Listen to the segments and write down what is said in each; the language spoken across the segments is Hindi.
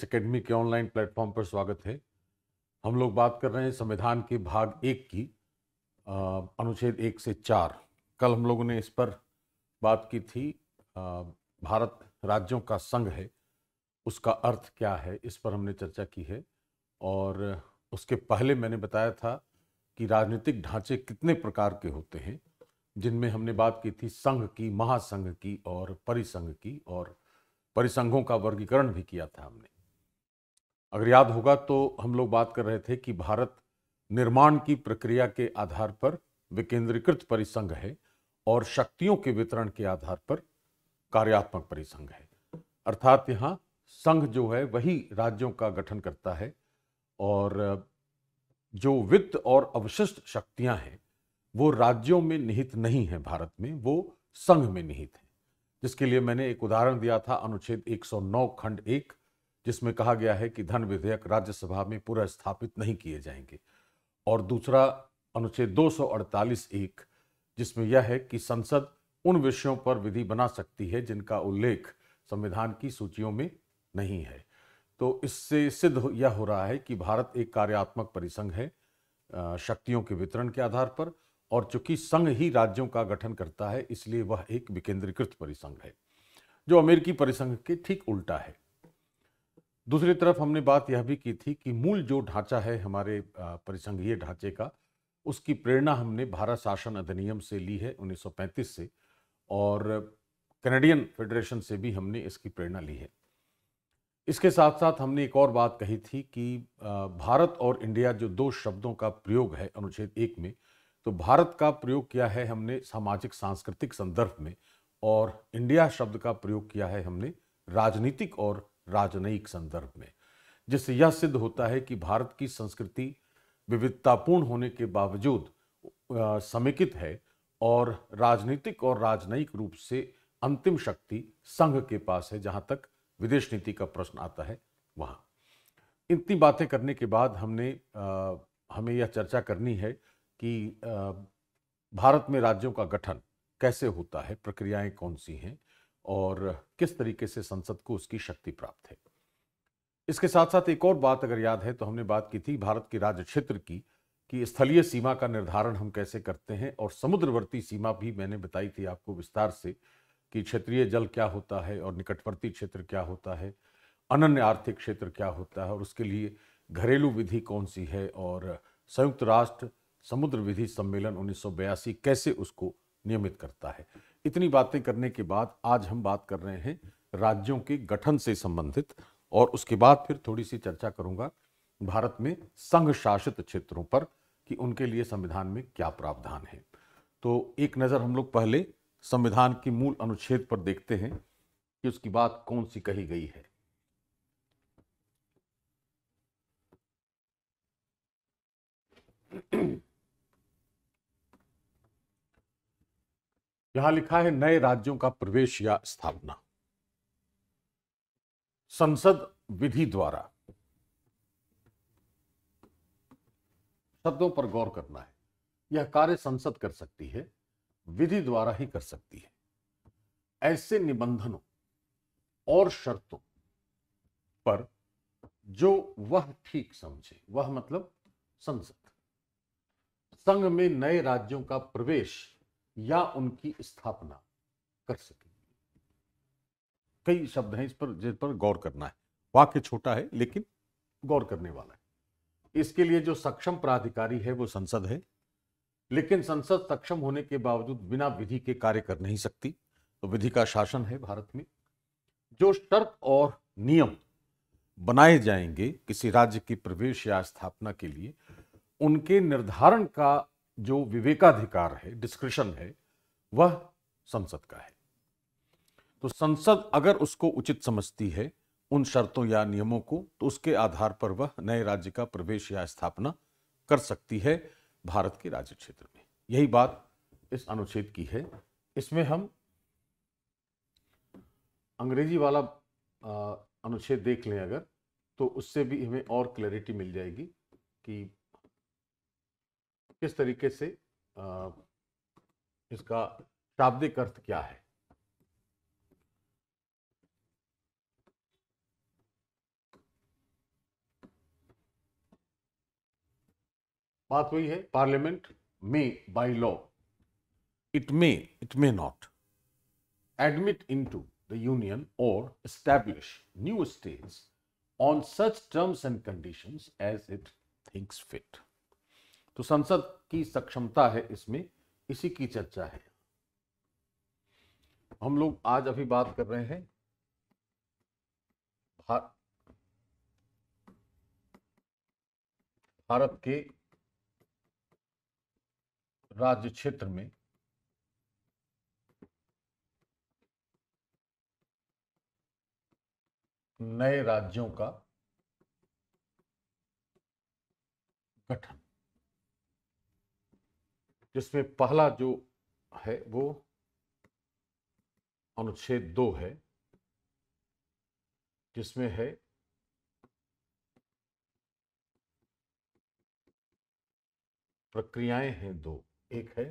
एस एकेडमी के ऑनलाइन प्लेटफॉर्म पर स्वागत है हम लोग बात कर रहे हैं संविधान के भाग एक की अनुच्छेद एक से चार कल हम लोगों ने इस पर बात की थी आ, भारत राज्यों का संघ है उसका अर्थ क्या है इस पर हमने चर्चा की है और उसके पहले मैंने बताया था कि राजनीतिक ढांचे कितने प्रकार के होते हैं जिनमें हमने बात की थी संघ की महासंघ की और परिसंघ की और परिसंघों का वर्गीकरण भी किया था हमने अगर याद होगा तो हम लोग बात कर रहे थे कि भारत निर्माण की प्रक्रिया के आधार पर विकेंद्रीकृत परिसंघ है और शक्तियों के वितरण के आधार पर कार्यात्मक परिसंघ है अर्थात यहाँ संघ जो है वही राज्यों का गठन करता है और जो वित्त और अवशिष्ट शक्तियां हैं वो राज्यों में निहित नहीं है भारत में वो संघ में निहित है जिसके लिए मैंने एक उदाहरण दिया था अनुच्छेद 109 खंड एक जिसमें कहा गया है कि धन विधेयक राज्यसभा में पूरा स्थापित नहीं किए जाएंगे और दूसरा अनुच्छेद 248 एक जिसमें यह है कि संसद उन विषयों पर विधि बना सकती है जिनका उल्लेख संविधान की सूचियों में नहीं है तो इससे सिद्ध यह हो रहा है कि भारत एक कार्यात्मक परिसंघ है शक्तियों के वितरण के आधार पर और चूंकि संघ ही राज्यों का गठन करता है इसलिए वह एक विकेंद्रीकृत परिसंघ है जो अमेरिकी परिसंघ के ठीक उल्टा है दूसरी तरफ हमने बात यह भी की थी कि मूल जो ढांचा है हमारे परिसंघीय ढांचे का उसकी प्रेरणा हमने भारत शासन अधिनियम से ली है 1935 से और कैनेडियन फेडरेशन से भी हमने इसकी प्रेरणा ली है इसके साथ साथ हमने एक और बात कही थी कि भारत और इंडिया जो दो शब्दों का प्रयोग है अनुच्छेद एक में तो भारत का प्रयोग किया है हमने सामाजिक सांस्कृतिक संदर्भ में और इंडिया शब्द का प्रयोग किया है हमने राजनीतिक और राजनयिक संदर्भ में जिससे यह सिद्ध होता है कि भारत की संस्कृति विविधतापूर्ण होने के बावजूद समेकित है और राजनीतिक और राजनयिक रूप से अंतिम शक्ति संघ के पास है जहां तक विदेश नीति का प्रश्न आता है वहां इतनी बातें करने के बाद हमने आ, हमें यह चर्चा करनी है कि आ, भारत में राज्यों का गठन कैसे होता है प्रक्रियाएं कौन सी हैं और किस तरीके से संसद को उसकी शक्ति प्राप्त है इसके साथ साथ एक और बात अगर याद है तो हमने बात की थी भारत के राज्य क्षेत्र की कि स्थलीय सीमा का निर्धारण हम कैसे करते हैं और समुद्रवर्ती सीमा भी मैंने बताई थी आपको विस्तार से कि क्षेत्रीय जल क्या होता है और निकटवर्ती क्षेत्र क्या होता है अनन्य आर्थिक क्षेत्र क्या होता है और उसके लिए घरेलू विधि कौन सी है और संयुक्त राष्ट्र समुद्र विधि सम्मेलन उन्नीस कैसे उसको नियमित करता है इतनी बातें करने के बाद आज हम बात कर रहे हैं राज्यों के गठन से संबंधित और उसके बाद फिर थोड़ी सी चर्चा करूंगा भारत में संघ शासित क्षेत्रों पर कि उनके लिए संविधान में क्या प्रावधान है तो एक नज़र हम लोग पहले संविधान की मूल अनुच्छेद पर देखते हैं कि उसकी बात कौन सी कही गई है यहां लिखा है नए राज्यों का प्रवेश या स्थापना संसद विधि द्वारा शब्दों पर गौर करना है यह कार्य संसद कर सकती है विधि द्वारा ही कर सकती है ऐसे निबंधनों और शर्तों पर जो वह ठीक समझे वह मतलब संसद संघ में नए राज्यों का प्रवेश या उनकी स्थापना कर सके कई शब्द हैं इस पर जिस पर गौर करना है वाक्य छोटा है लेकिन गौर करने वाला है इसके लिए जो सक्षम प्राधिकारी है वो संसद है लेकिन संसद सक्षम होने के बावजूद बिना विधि के कार्य कर नहीं सकती तो विधि का शासन है भारत में जो शर्त और नियम बनाए जाएंगे किसी राज्य की प्रवेश या स्थापना के लिए उनके निर्धारण का जो विवेकाधिकार है डिस्क्रिशन है वह संसद का है तो संसद अगर उसको उचित समझती है उन शर्तों या नियमों को तो उसके आधार पर वह नए राज्य का प्रवेश या स्थापना कर सकती है भारत के राज्य क्षेत्र में यही बात इस अनुच्छेद की है इसमें हम अंग्रेजी वाला अनुच्छेद देख लें अगर तो उससे भी हमें और क्लैरिटी मिल जाएगी कि किस तरीके से इसका शाब्दिक अर्थ क्या है बात हुई है parliament may by law it may it may not admit into the union or establish new states on such terms and conditions as it thinks fit तो संसद की सक्षमता है इसमें इसी की चर्चा है हम लोग आज अभी बात कर रहे हैं भार... भारत के राज्य क्षेत्र में नए राज्यों का गठन जिसमें पहला जो है वो अनुच्छेद दो है जिसमें है प्रक्रियाएं हैं दो एक है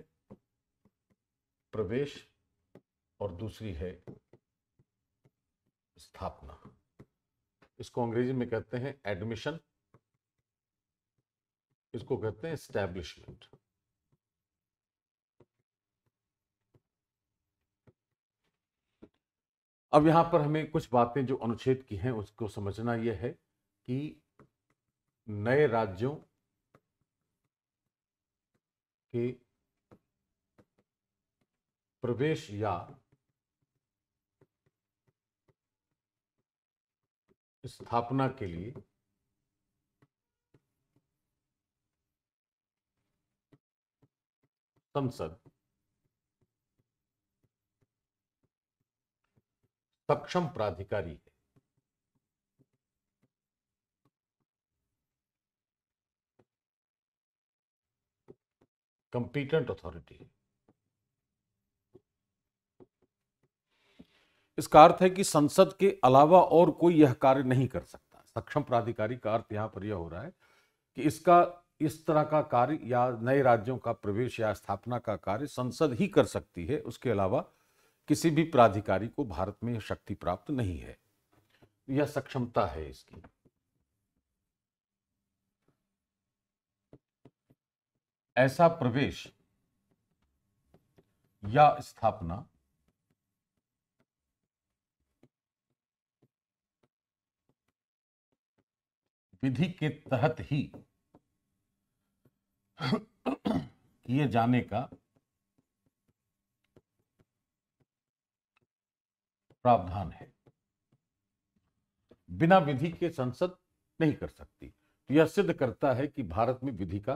प्रवेश और दूसरी है स्थापना इसको अंग्रेजी में कहते हैं एडमिशन इसको कहते हैं स्टैब्लिशमेंट अब यहाँ पर हमें कुछ बातें जो अनुच्छेद की हैं उसको समझना यह है कि नए राज्यों के प्रवेश या स्थापना के लिए संसद सक्षम प्राधिकारी है कंपीटेंट अथॉरिटी इसका अर्थ है कि संसद के अलावा और कोई यह कार्य नहीं कर सकता सक्षम प्राधिकारी का अर्थ यहां पर यह हो रहा है कि इसका इस तरह का कार्य या नए राज्यों का प्रवेश या स्थापना का कार्य संसद ही कर सकती है उसके अलावा किसी भी प्राधिकारी को भारत में यह शक्ति प्राप्त नहीं है यह सक्षमता है इसकी ऐसा प्रवेश या स्थापना विधि के तहत ही किए जाने का प्रावधान है बिना विधि के संसद नहीं कर सकती तो यह सिद्ध करता है कि भारत में विधि का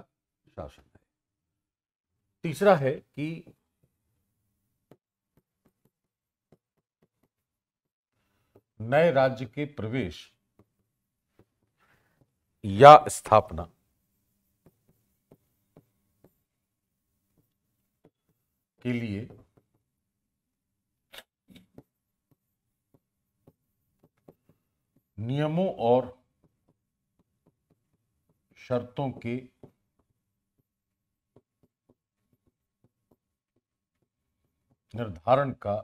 शासन है तीसरा है कि नए राज्य के प्रवेश या स्थापना के लिए नियमों और शर्तों के निर्धारण का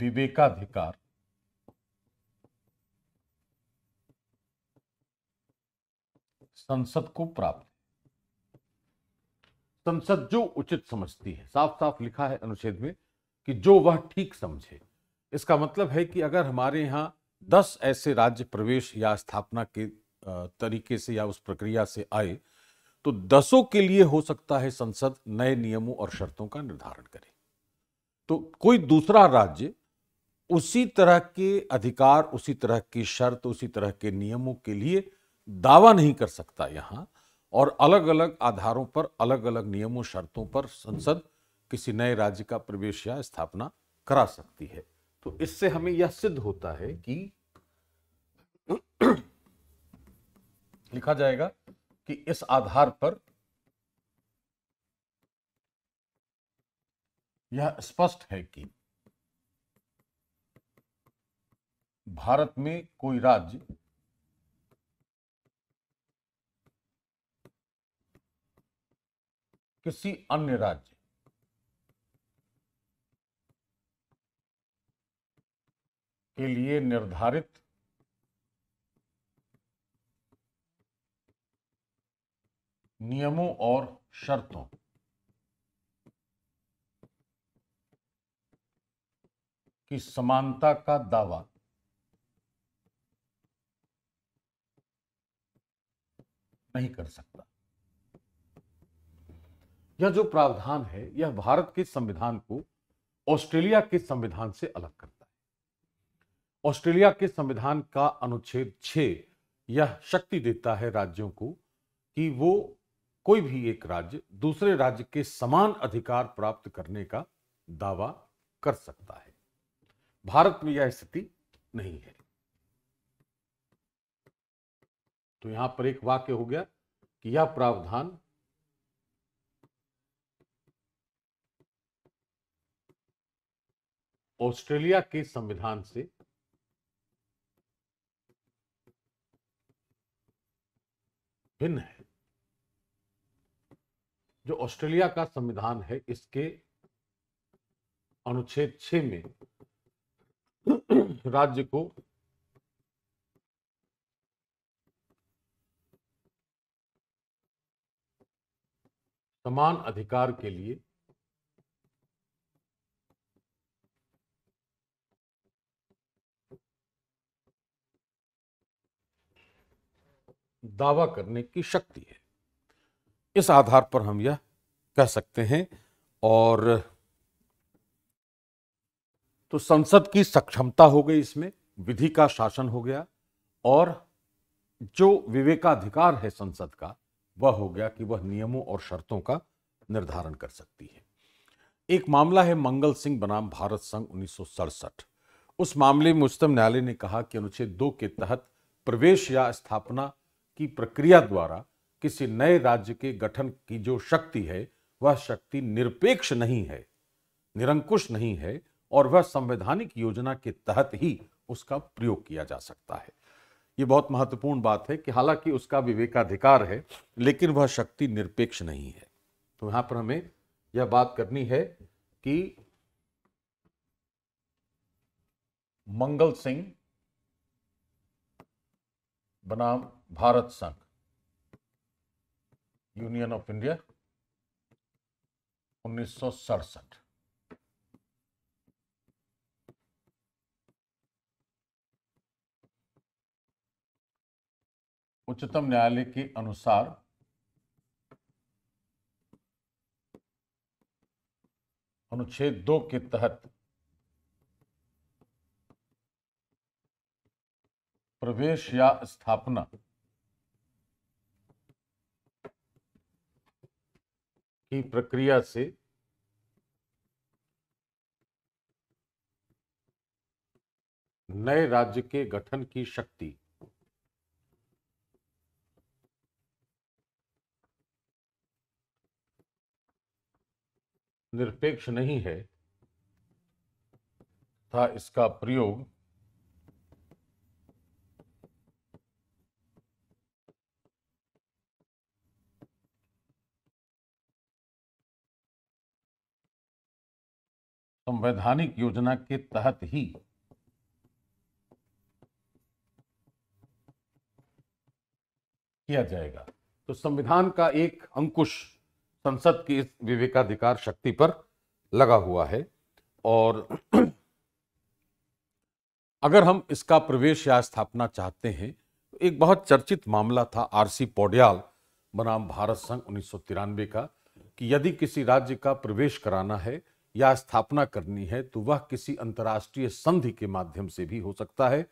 विवेकाधिकार संसद को प्राप्त संसद जो उचित समझती है साफ साफ लिखा है अनुच्छेद में कि जो वह ठीक समझे इसका मतलब है कि अगर हमारे यहाँ दस ऐसे राज्य प्रवेश या स्थापना के तरीके से या उस प्रक्रिया से आए तो दसों के लिए हो सकता है संसद नए नियमों और शर्तों का निर्धारण करे तो कोई दूसरा राज्य उसी तरह के अधिकार उसी तरह की शर्त उसी तरह के नियमों के लिए दावा नहीं कर सकता यहाँ और अलग अलग आधारों पर अलग अलग नियमों शर्तों पर संसद किसी नए राज्य का प्रवेश या स्थापना करा सकती है तो इससे हमें यह सिद्ध होता है कि लिखा जाएगा कि इस आधार पर यह स्पष्ट है कि भारत में कोई राज्य किसी अन्य राज्य के लिए निर्धारित नियमों और शर्तों की समानता का दावा नहीं कर सकता यह जो प्रावधान है यह भारत के संविधान को ऑस्ट्रेलिया के संविधान से अलग करता ऑस्ट्रेलिया के संविधान का अनुच्छेद छे यह शक्ति देता है राज्यों को कि वो कोई भी एक राज्य दूसरे राज्य के समान अधिकार प्राप्त करने का दावा कर सकता है भारत में यह स्थिति नहीं है तो यहां पर एक वाक्य हो गया कि यह प्रावधान ऑस्ट्रेलिया के संविधान से भिन्न है जो ऑस्ट्रेलिया का संविधान है इसके अनुच्छेद छ में राज्य को समान अधिकार के लिए दावा करने की शक्ति है इस आधार पर हम यह कह सकते हैं और तो संसद की सक्षमता हो गई इसमें विधि का शासन हो गया और जो विवेकाधिकार है संसद का वह हो गया कि वह नियमों और शर्तों का निर्धारण कर सकती है एक मामला है मंगल सिंह बनाम भारत संघ उन्नीस उस मामले में उच्चतम न्यायालय ने कहा कि अनुच्छेद दो के तहत प्रवेश या स्थापना की प्रक्रिया द्वारा किसी नए राज्य के गठन की जो शक्ति है वह शक्ति निरपेक्ष नहीं है निरंकुश नहीं है और वह संवैधानिक योजना के तहत ही उसका प्रयोग किया जा सकता है यह बहुत महत्वपूर्ण बात है कि हालांकि उसका विवेकाधिकार है लेकिन वह शक्ति निरपेक्ष नहीं है तो यहां पर हमें यह बात करनी है कि मंगल सिंह बनाम भारत संघ यूनियन ऑफ इंडिया उन्नीस उच्चतम न्यायालय के अनुसार अनुच्छेद दो के तहत प्रवेश या स्थापना की प्रक्रिया से नए राज्य के गठन की शक्ति निरपेक्ष नहीं है था इसका प्रयोग संवैधानिक योजना के तहत ही किया जाएगा तो संविधान का एक अंकुश संसद की इस विवेकाधिकार शक्ति पर लगा हुआ है और अगर हम इसका प्रवेश या स्थापना चाहते हैं तो एक बहुत चर्चित मामला था आरसी पौड्याल बनाम भारत संघ उन्नीस का कि यदि किसी राज्य का प्रवेश कराना है या स्थापना करनी है तो वह किसी अंतर्राष्ट्रीय संधि के माध्यम से भी हो सकता है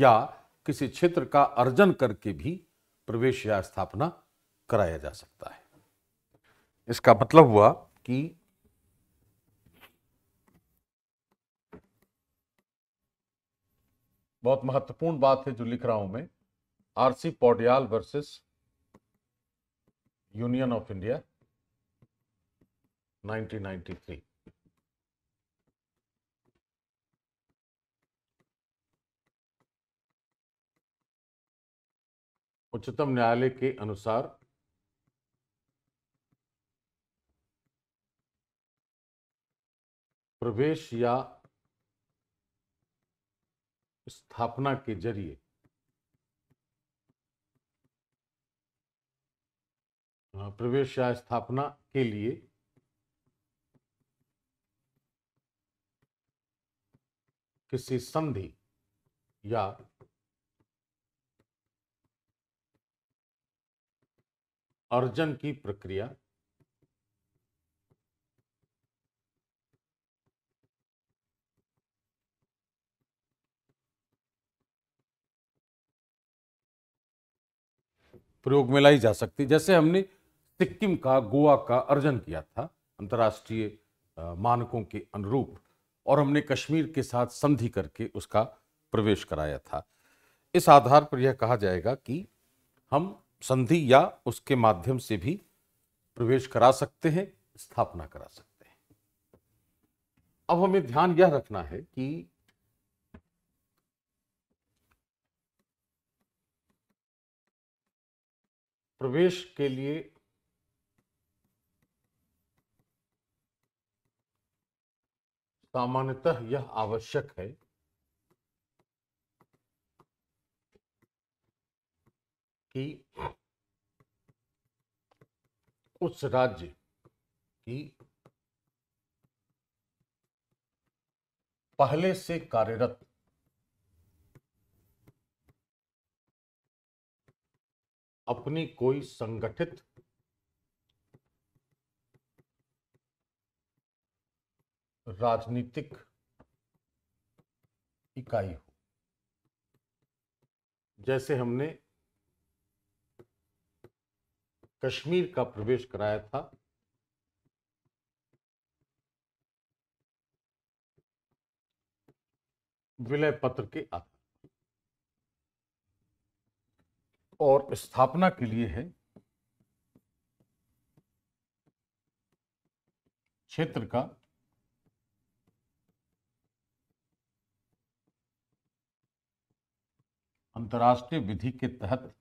या किसी क्षेत्र का अर्जन करके भी प्रवेश या स्थापना कराया जा सकता है इसका मतलब हुआ कि बहुत महत्वपूर्ण बात है जो लिख रहा हूं मैं R C Poudyal versus union of India 1993 उच्चतम न्यायालय के अनुसार प्रवेश या स्थापना के जरिए प्रवेश या स्थापना के लिए किसी संधि या अर्जन की प्रक्रिया प्रयोग में लाई जा सकती जैसे हमने सिक्किम का गोवा का अर्जन किया था अंतर्राष्ट्रीय मानकों के अनुरूप और हमने कश्मीर के साथ संधि करके उसका प्रवेश कराया था इस आधार पर यह कहा जाएगा कि हम संधि या उसके माध्यम से भी प्रवेश करा सकते हैं स्थापना करा सकते हैं अब हमें ध्यान यह रखना है कि प्रवेश के लिए सामान्यतः यह आवश्यक है कि उस राज्य की पहले से कार्यरत अपनी कोई संगठित राजनीतिक इकाई हो जैसे हमने कश्मीर का प्रवेश कराया था विलय पत्र के आधार और स्थापना के लिए है क्षेत्र का अंतर्राष्ट्रीय विधि के तहत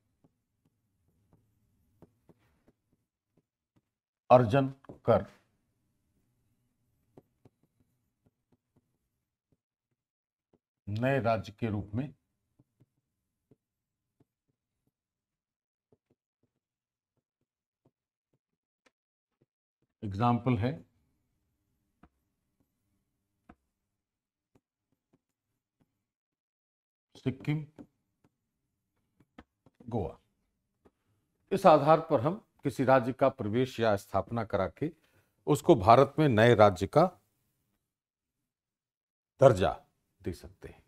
अर्जन कर नए राज्य के रूप में एग्जाम्पल है सिक्किम गोवा इस आधार पर हम किसी राज्य का प्रवेश या स्थापना करा के उसको भारत में नए राज्य का दर्जा दे सकते हैं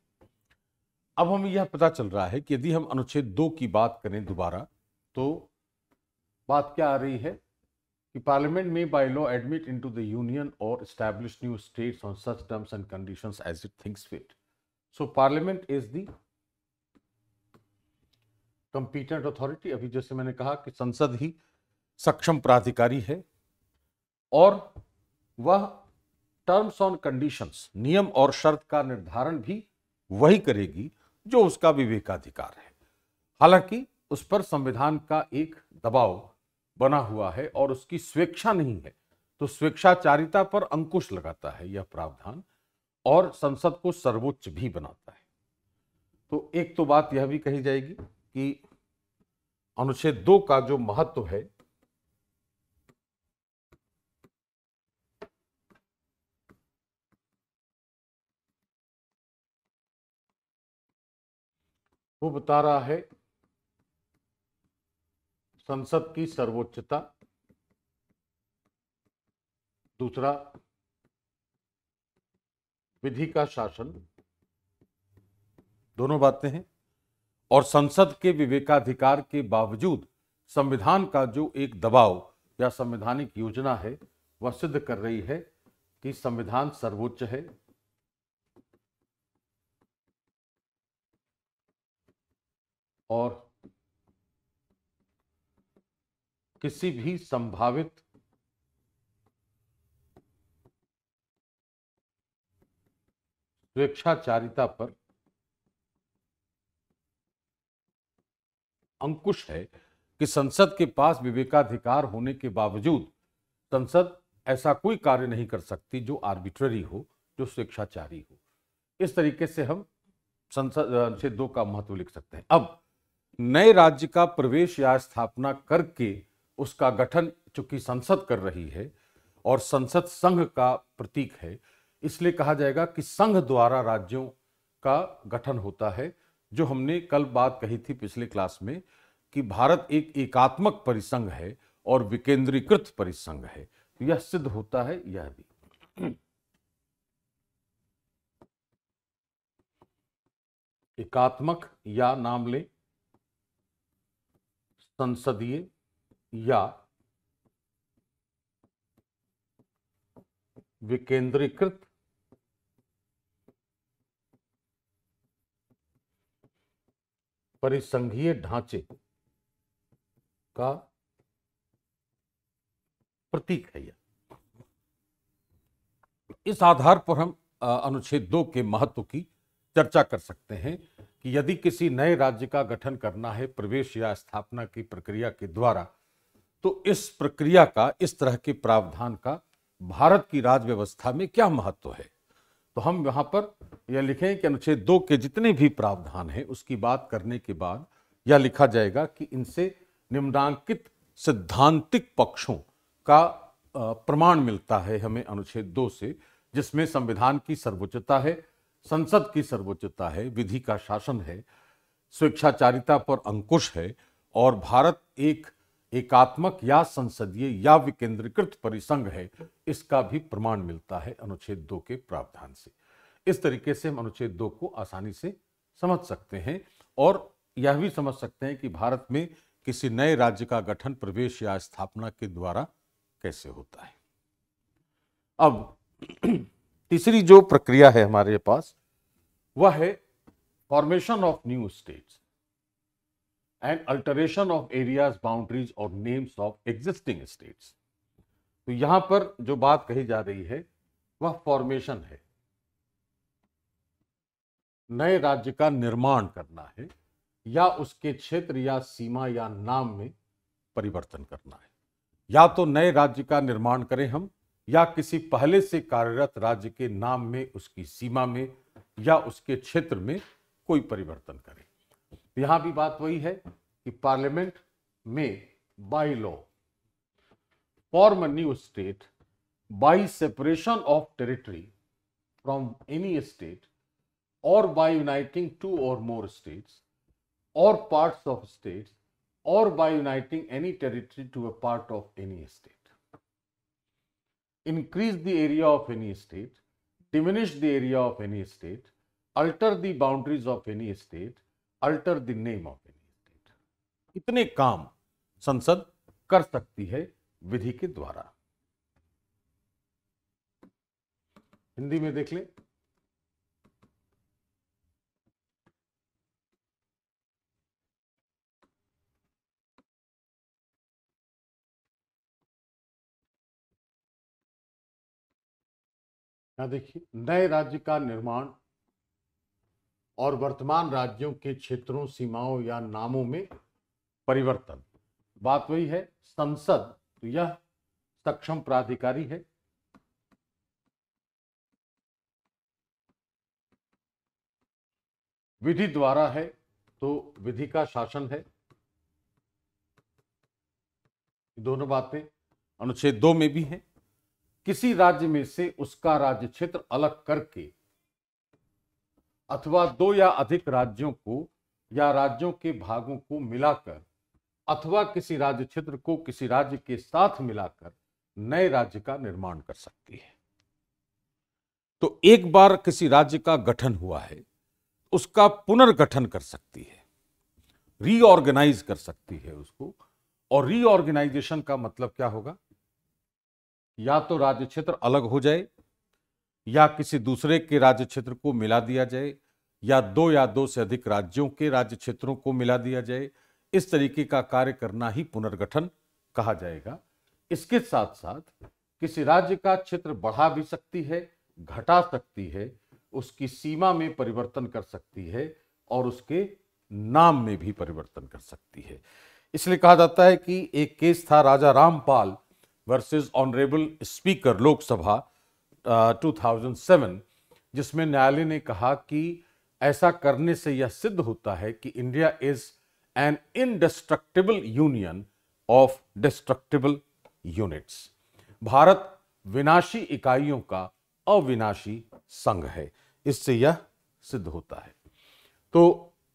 अब हमें यह पता चल रहा है कि यदि हम अनुच्छेद दो की बात करें दोबारा तो बात क्या आ रही है कि parliament may by law admit into the union or establish new states on such terms and conditions as it thinks fit so parliament is the competent authority अभी जैसे मैंने कहा कि संसद ही सक्षम प्राधिकारी है और वह टर्म्स ऑन कंडीशंस नियम और शर्त का निर्धारण भी वही करेगी जो उसका विवेकाधिकार है हालांकि उस पर संविधान का एक दबाव बना हुआ है और उसकी स्वेच्छा नहीं है तो स्वेच्छाचारिता पर अंकुश लगाता है यह प्रावधान और संसद को सर्वोच्च भी बनाता है तो एक तो बात यह भी कही जाएगी कि अनुच्छेद दो का जो महत्व है वो बता रहा है संसद की सर्वोच्चता दूसरा विधि का शासन दोनों बातें हैं और संसद के विवेकाधिकार के बावजूद संविधान का जो एक दबाव या संवैधानिक योजना है वह सिद्ध कर रही है कि संविधान सर्वोच्च है और किसी भी संभावित स्वेच्छाचारिता पर अंकुश है कि संसद के पास विवेकाधिकार होने के बावजूद संसद ऐसा कोई कार्य नहीं कर सकती जो आर्बिट्ररी हो जो स्वेच्छाचारी हो इस तरीके से हम संसद अनुच्छेद दो का महत्व लिख सकते हैं अब नए राज्य का प्रवेश या स्थापना करके उसका गठन चूंकि संसद कर रही है और संसद संघ का प्रतीक है इसलिए कहा जाएगा कि संघ द्वारा राज्यों का गठन होता है जो हमने कल बात कही थी पिछले क्लास में कि भारत एक एकात्मक परिसंघ है और विकेंद्रीकृत परिसंघ है यह सिद्ध होता है यह भी एकात्मक या नाम लें संसदीय या विकेंद्रीकृत परिसंघीय ढांचे का प्रतीक है यह इस आधार पर हम अनुच्छेद दो के महत्व की चर्चा कर सकते हैं कि यदि किसी नए राज्य का गठन करना है प्रवेश या स्थापना की प्रक्रिया के द्वारा तो इस प्रक्रिया का इस तरह के प्रावधान का भारत की राज्य व्यवस्था में क्या महत्व है तो हम यहाँ पर यह लिखें कि अनुच्छेद दो के जितने भी प्रावधान हैं उसकी बात करने के बाद यह लिखा जाएगा कि इनसे निम्नांकित सिद्धांतिक पक्षों का प्रमाण मिलता है हमें अनुच्छेद दो से जिसमें संविधान की सर्वोच्चता है संसद की सर्वोच्चता है विधि का शासन है स्वेच्छाचारिता पर अंकुश है और भारत एक एकात्मक या संसदीय या विकेंद्रीकृत परिसंघ है इसका भी प्रमाण मिलता है अनुच्छेद दो के प्रावधान से इस तरीके से हम अनुच्छेद दो को आसानी से समझ सकते हैं और यह भी समझ सकते हैं कि भारत में किसी नए राज्य का गठन प्रवेश या स्थापना के द्वारा कैसे होता है अब तीसरी जो प्रक्रिया है हमारे पास वह है formation of new states and alteration of areas boundaries or names of existing states तो यहां पर जो बात कही जा रही है वह फॉर्मेशन है नए राज्य का निर्माण करना है या उसके क्षेत्र या सीमा या नाम में परिवर्तन करना है या तो नए राज्य का निर्माण करें हम या किसी पहले से कार्यरत राज्य के नाम में उसकी सीमा में या उसके क्षेत्र में कोई परिवर्तन करे यहां भी बात वही है कि parliament may by law form new state by separation of territory from any state or by uniting two or more states or parts of states or by uniting any territory to a part of any state increase the area of any state, diminish the area of any state, alter the boundaries of any state, alter the name of any state. itne kaam sansad kar sakti hai vidhi ke dwara hindi mein dekh le यहाँ देखिए नए राज्य का निर्माण और वर्तमान राज्यों के क्षेत्रों सीमाओं या नामों में परिवर्तन बात वही है संसद तो यह सक्षम प्राधिकारी है विधि द्वारा है तो विधि का शासन है दोनों बातें अनुच्छेद दो में भी है किसी राज्य में से उसका राज्य क्षेत्र अलग करके अथवा दो या अधिक राज्यों को या राज्यों के भागों को मिलाकर अथवा किसी राज्य क्षेत्र को किसी राज्य के साथ मिलाकर नए राज्य का निर्माण कर सकती है तो एक बार किसी राज्य का गठन हुआ है उसका पुनर्गठन कर सकती है रीऑर्गेनाइज कर सकती है उसको और रीऑर्गेनाइजेशन का मतलब क्या होगा या तो राज्य क्षेत्र अलग हो जाए या किसी दूसरे के राज्य क्षेत्र को मिला दिया जाए या दो या दो से अधिक राज्यों के राज्य क्षेत्रों को मिला दिया जाए इस तरीके का कार्य करना ही पुनर्गठन कहा जाएगा इसके साथ साथ किसी राज्य का क्षेत्र बढ़ा भी सकती है घटा सकती है उसकी सीमा में परिवर्तन कर सकती है और उसके नाम में भी परिवर्तन कर सकती है इसलिए कहा जाता है कि एक केस था Raja Rampal versus honourable speaker Lok Sabha 2007 जिसमें न्यायालय ने कहा कि ऐसा करने से यह सिद्ध होता है कि India is an indestructible union of destructible units Bharat विनाशी इकाइयों का अविनाशी संघ है इससे यह सिद्ध होता है तो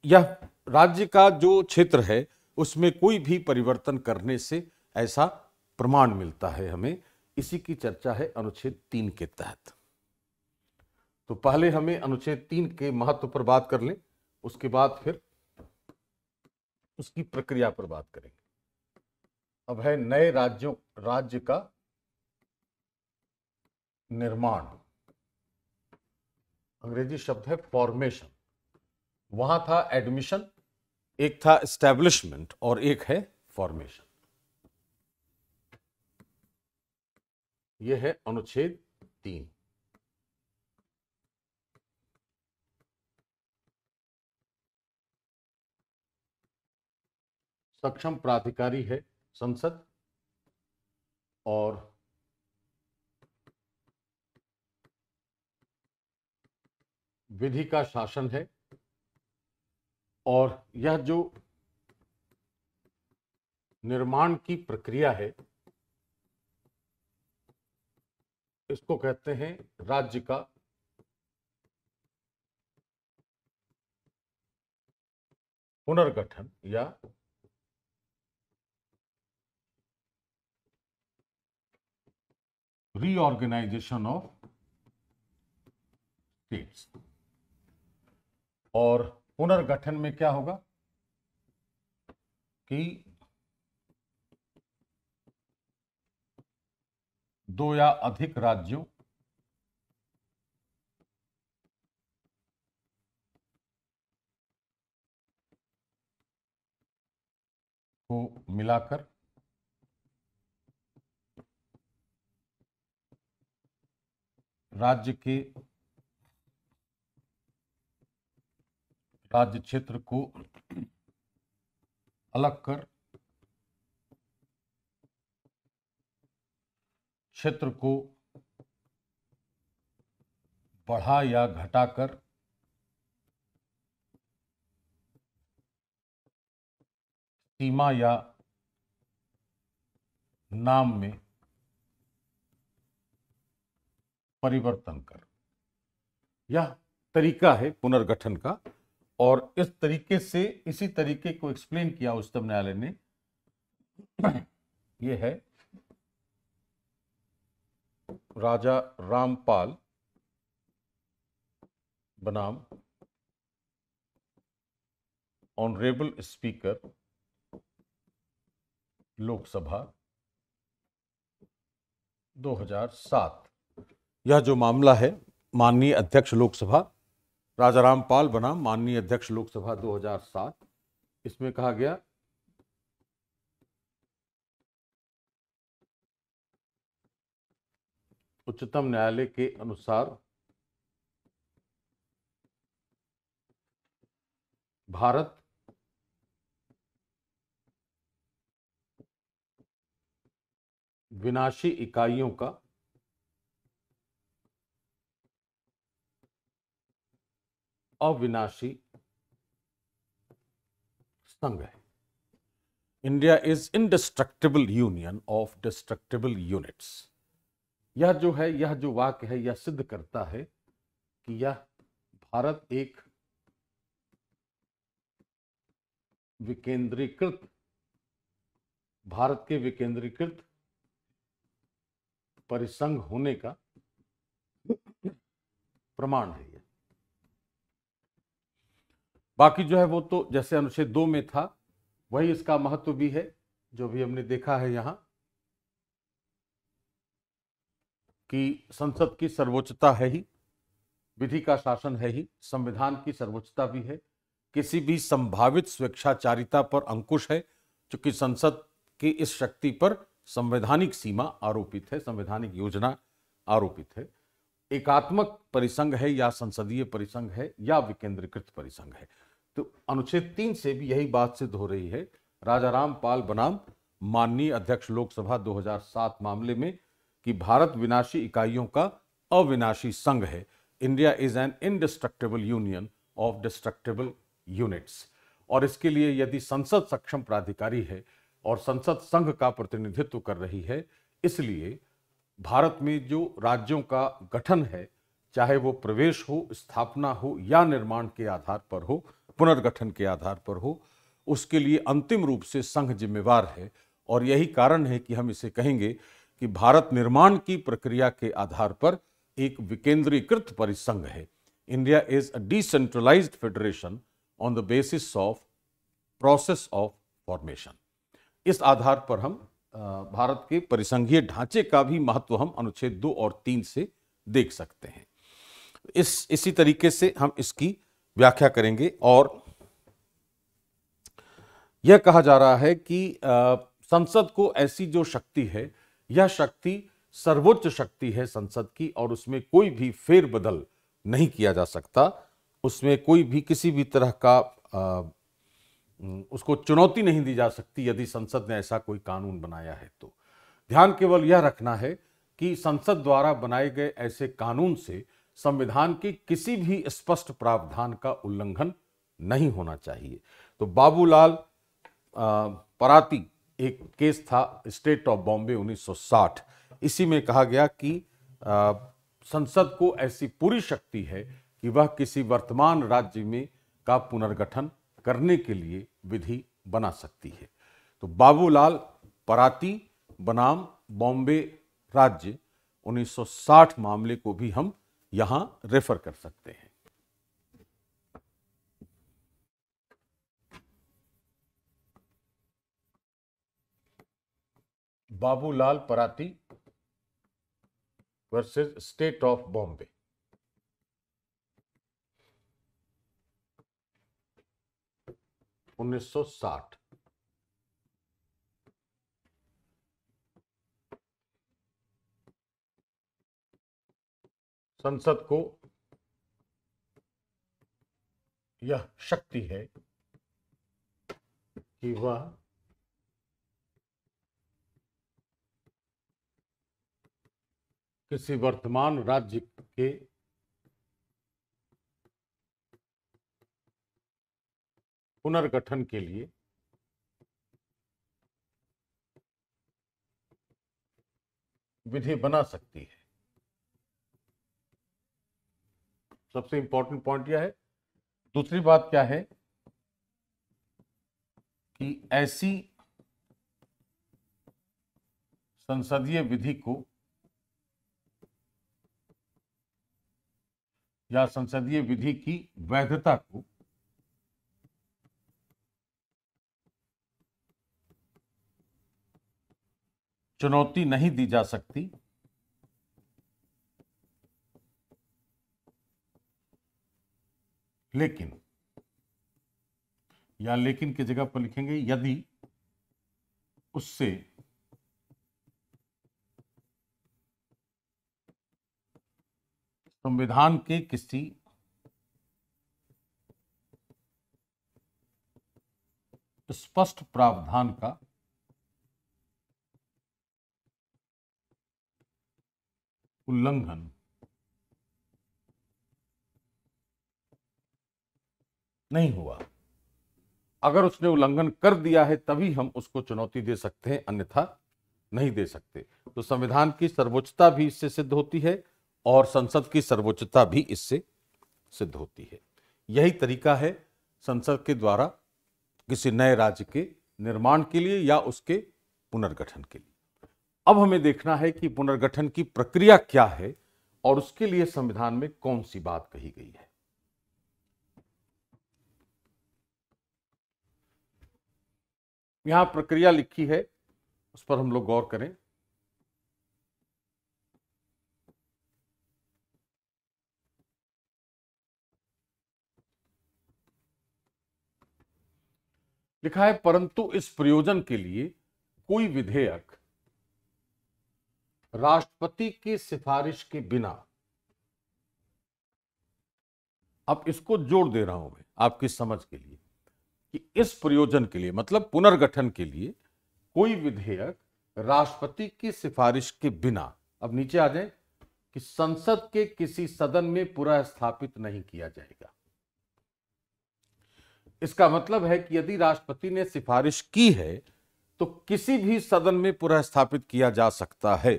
यह राज्य का जो क्षेत्र है उसमें कोई भी परिवर्तन करने से ऐसा प्रमाण मिलता है हमें इसी की चर्चा है अनुच्छेद तीन के तहत तो पहले हमें अनुच्छेद तीन के महत्व पर बात कर लें उसके बाद फिर उसकी प्रक्रिया पर बात करेंगे अब है नए राज्यों राज्य का निर्माण अंग्रेजी शब्द है फॉर्मेशन वहां था एडमिशन एक था एस्टेब्लिशमेंट और एक है फॉर्मेशन यह है अनुच्छेद तीन सक्षम प्राधिकारी है संसद और विधि का शासन है और यह जो निर्माण की प्रक्रिया है इसको कहते हैं राज्य का पुनर्गठन या रीऑर्गेनाइजेशन ऑफ स्टेट्स और पुनर्गठन में क्या होगा कि दो या अधिक राज्यों को मिलाकर राज्य के राज्य क्षेत्र को अलग कर क्षेत्र को बढ़ा या घटाकर सीमा या नाम में परिवर्तन कर यह तरीका है पुनर्गठन का और इस तरीके से इसी तरीके को एक्सप्लेन किया उच्चतम न्यायालय ने यह है राजा रामपाल बनाम ऑनरेबल स्पीकर लोकसभा 2007 यह जो मामला है माननीय अध्यक्ष लोकसभा राजा रामपाल बनाम माननीय अध्यक्ष लोकसभा 2007 इसमें कहा गया उच्चतम न्यायालय के अनुसार भारत विनाशी इकाइयों का अविनाशी संघ है India is indestructible union of destructible units यह जो है यह जो वाक्य है यह सिद्ध करता है कि यह भारत एक विकेंद्रीकृत भारत के विकेंद्रीकृत परिसंघ होने का प्रमाण है यह बाकी जो है वो तो जैसे अनुच्छेद दो में था वही इसका महत्व भी है जो भी हमने देखा है यहां कि संसद की सर्वोच्चता है ही विधि का शासन है ही संविधान की सर्वोच्चता भी है किसी भी संभावित स्वेच्छाचारिता पर अंकुश है चूंकि संसद की इस शक्ति पर संवैधानिक सीमा आरोपित है संवैधानिक योजना आरोपित है एकात्मक परिसंघ है या संसदीय परिसंघ है या विकेंद्रीकृत परिसंघ है तो अनुच्छेद तीन से भी यही बात सिद्ध हो रही है राजा राम पाल बनाम माननीय अध्यक्ष लोकसभा 2007 मामले में कि भारत विनाशी इकाइयों का अविनाशी संघ है India is an indestructible union of destructible units और इसके लिए यदि संसद सक्षम प्राधिकारी है और संसद संघ का प्रतिनिधित्व कर रही है इसलिए भारत में जो राज्यों का गठन है चाहे वो प्रवेश हो स्थापना हो या निर्माण के आधार पर हो पुनर्गठन के आधार पर हो उसके लिए अंतिम रूप से संघ जिम्मेवार है और यही कारण है कि हम इसे कहेंगे कि भारत निर्माण की प्रक्रिया के आधार पर एक विकेंद्रीकृत परिसंघ है India is a decentralise federation on the basis of process of formation इस आधार पर हम भारत के परिसंघीय ढांचे का भी महत्व हम अनुच्छेद दो और तीन से देख सकते हैं इस इसी तरीके से हम इसकी व्याख्या करेंगे और यह कहा जा रहा है कि संसद को ऐसी जो शक्ति है यह शक्ति सर्वोच्च शक्ति है संसद की और उसमें कोई भी फेरबदल नहीं किया जा सकता उसमें कोई भी किसी भी तरह का आ, उसको चुनौती नहीं दी जा सकती यदि संसद ने ऐसा कोई कानून बनाया है तो ध्यान केवल यह रखना है कि संसद द्वारा बनाए गए ऐसे कानून से संविधान के किसी भी स्पष्ट प्रावधान का उल्लंघन नहीं होना चाहिए तो बाबूलाल पराती एक केस था स्टेट ऑफ बॉम्बे 1960 इसी में कहा गया कि संसद को ऐसी पूरी शक्ति है कि वह किसी वर्तमान राज्य में का पुनर्गठन करने के लिए विधि बना सकती है तो बाबूलाल पराती बनाम बॉम्बे राज्य 1960 मामले को भी हम यहाँ रेफर कर सकते हैं बाबूलाल पराती वर्सेस स्टेट ऑफ बॉम्बे उन्नीस सौ साठ संसद को यह शक्ति है कि वह किसी वर्तमान राज्य के पुनर्गठन के लिए विधि बना सकती है सबसे इंपॉर्टेंट पॉइंट यह है दूसरी बात क्या है कि ऐसी संसदीय विधि को या संसदीय विधि की वैधता को चुनौती नहीं दी जा सकती लेकिन या लेकिन की जगह पर लिखेंगे यदि उससे संविधान के किसी स्पष्ट प्रावधान का उल्लंघन नहीं हुआ अगर उसने उल्लंघन कर दिया है तभी हम उसको चुनौती दे सकते हैं अन्यथा नहीं दे सकते तो संविधान की सर्वोच्चता भी इससे सिद्ध होती है और संसद की सर्वोच्चता भी इससे सिद्ध होती है यही तरीका है संसद के द्वारा किसी नए राज्य के निर्माण के लिए या उसके पुनर्गठन के लिए अब हमें देखना है कि पुनर्गठन की प्रक्रिया क्या है और उसके लिए संविधान में कौन सी बात कही गई है यहां प्रक्रिया लिखी है उस पर हम लोग गौर करें लिखा है परंतु इस प्रयोजन के लिए कोई विधेयक राष्ट्रपति की सिफारिश के बिना अब इसको जोड़ दे रहा हूं मैं आपकी समझ के लिए कि इस प्रयोजन के लिए मतलब पुनर्गठन के लिए कोई विधेयक राष्ट्रपति की सिफारिश के बिना अब नीचे आ जाए कि संसद के किसी सदन में पुनः स्थापित नहीं किया जाएगा इसका मतलब है कि यदि राष्ट्रपति ने सिफारिश की है तो किसी भी सदन में पुनः स्थापित किया जा सकता है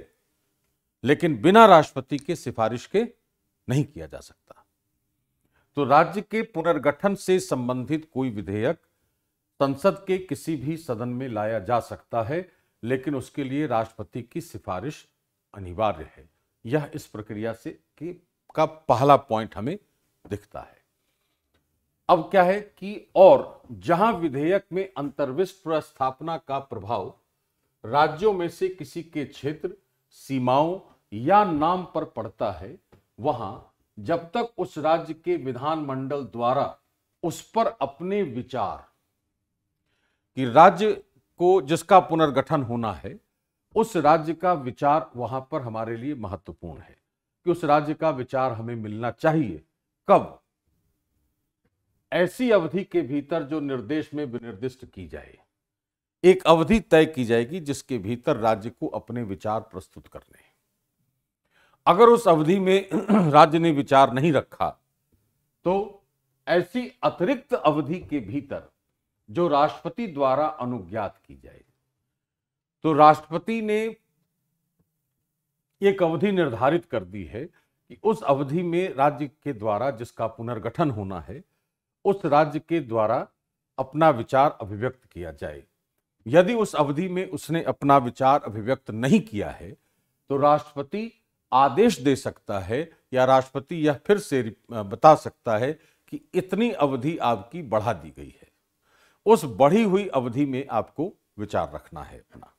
लेकिन बिना राष्ट्रपति के सिफारिश के नहीं किया जा सकता तो राज्य के पुनर्गठन से संबंधित कोई विधेयक संसद के किसी भी सदन में लाया जा सकता है लेकिन उसके लिए राष्ट्रपति की सिफारिश अनिवार्य है यह इस प्रक्रिया से के का पहला पॉइंट हमें दिखता है अब क्या है कि और जहां विधेयक में अंतर्विष्ट प्रस्थापना का प्रभाव राज्यों में से किसी के क्षेत्र सीमाओं या नाम पर पड़ता है वहां जब तक उस राज्य के विधानमंडल द्वारा उस पर अपने विचार कि राज्य को जिसका पुनर्गठन होना है उस राज्य का विचार वहां पर हमारे लिए महत्वपूर्ण है कि उस राज्य का विचार हमें मिलना चाहिए कब ऐसी अवधि के भीतर जो निर्देश में विनिर्दिष्ट की जाए एक अवधि तय की जाएगी जिसके भीतर राज्य को अपने विचार प्रस्तुत करने अगर उस अवधि में राज्य ने विचार नहीं रखा तो ऐसी अतिरिक्त अवधि के भीतर जो राष्ट्रपति द्वारा अनुज्ञात की जाए तो राष्ट्रपति ने एक अवधि निर्धारित कर दी है कि उस अवधि में राज्य के द्वारा जिसका पुनर्गठन होना है उस राज्य के द्वारा अपना विचार अभिव्यक्त किया जाए यदि उस अवधि में उसने अपना विचार अभिव्यक्त नहीं किया है तो राष्ट्रपति आदेश दे सकता है या राष्ट्रपति यह फिर से बता सकता है कि इतनी अवधि आपकी बढ़ा दी गई है उस बढ़ी हुई अवधि में आपको विचार रखना है अपना